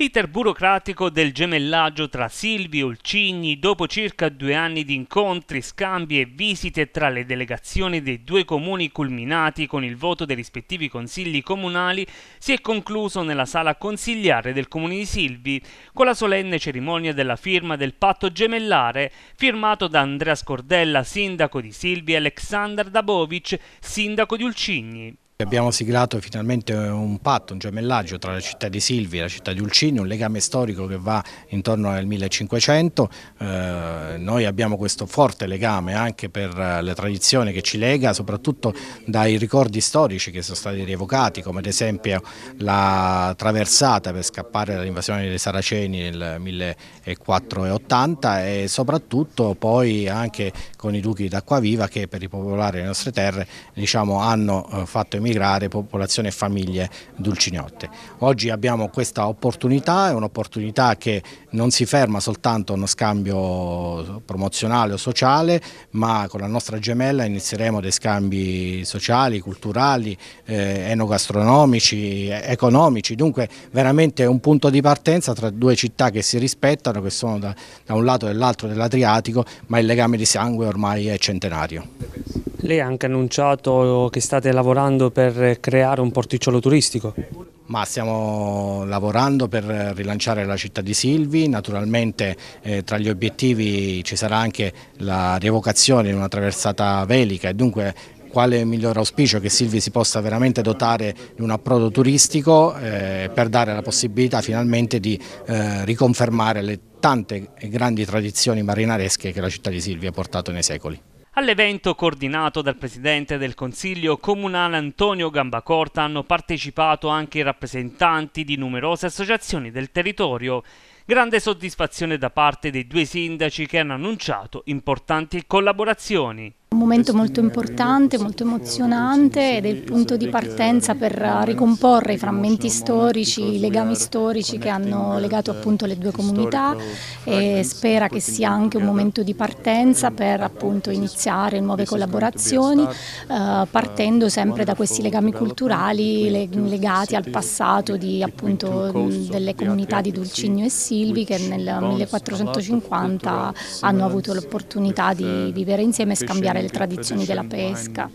L'iter burocratico del gemellaggio tra Silvi e Ulcigni, dopo circa due anni di incontri, scambi e visite tra le delegazioni dei due comuni culminati con il voto dei rispettivi consigli comunali, si è concluso nella sala consigliare del comune di Silvi con la solenne cerimonia della firma del patto gemellare firmato da Andrea Scordella, sindaco di Silvi, e Aleksandar Dabovic, sindaco di Ulcigni. Abbiamo siglato finalmente eh, un patto, un gemellaggio tra la città di Silvi e la città di Ulcini, un legame storico che va intorno al 1500. Eh, noi abbiamo questo forte legame anche per eh, la tradizione che ci lega, soprattutto dai ricordi storici che sono stati rievocati, come ad esempio la traversata per scappare dall'invasione dei Saraceni nel 1480 e soprattutto poi anche con i duchi d'Acquaviva che per ripopolare le nostre terre diciamo, hanno eh, fatto emergere migrare popolazione e famiglie dulcignotte. Oggi abbiamo questa opportunità, è un'opportunità che non si ferma soltanto a uno scambio promozionale o sociale, ma con la nostra gemella inizieremo dei scambi sociali, culturali, eh, enogastronomici, economici, dunque veramente un punto di partenza tra due città che si rispettano, che sono da, da un lato e dall'altro dell'Adriatico, ma il legame di sangue ormai è centenario. Lei ha anche annunciato che state lavorando per creare un porticciolo turistico. Ma stiamo lavorando per rilanciare la città di Silvi, naturalmente eh, tra gli obiettivi ci sarà anche la rievocazione di una traversata velica e dunque quale miglior auspicio che Silvi si possa veramente dotare di un approdo turistico eh, per dare la possibilità finalmente di eh, riconfermare le tante grandi tradizioni marinaresche che la città di Silvi ha portato nei secoli. All'evento coordinato dal Presidente del Consiglio Comunale Antonio Gambacorta hanno partecipato anche i rappresentanti di numerose associazioni del territorio. Grande soddisfazione da parte dei due sindaci che hanno annunciato importanti collaborazioni un momento molto importante, molto emozionante ed è il punto di partenza per ricomporre i frammenti storici, i legami storici che hanno legato appunto le due comunità e spera che sia anche un momento di partenza per appunto iniziare nuove collaborazioni eh, partendo sempre da questi legami culturali legati al passato di, appunto, delle comunità di Dulcigno e Silvi che nel 1450 hanno avuto l'opportunità di vivere insieme e scambiare le tradizioni della pesca.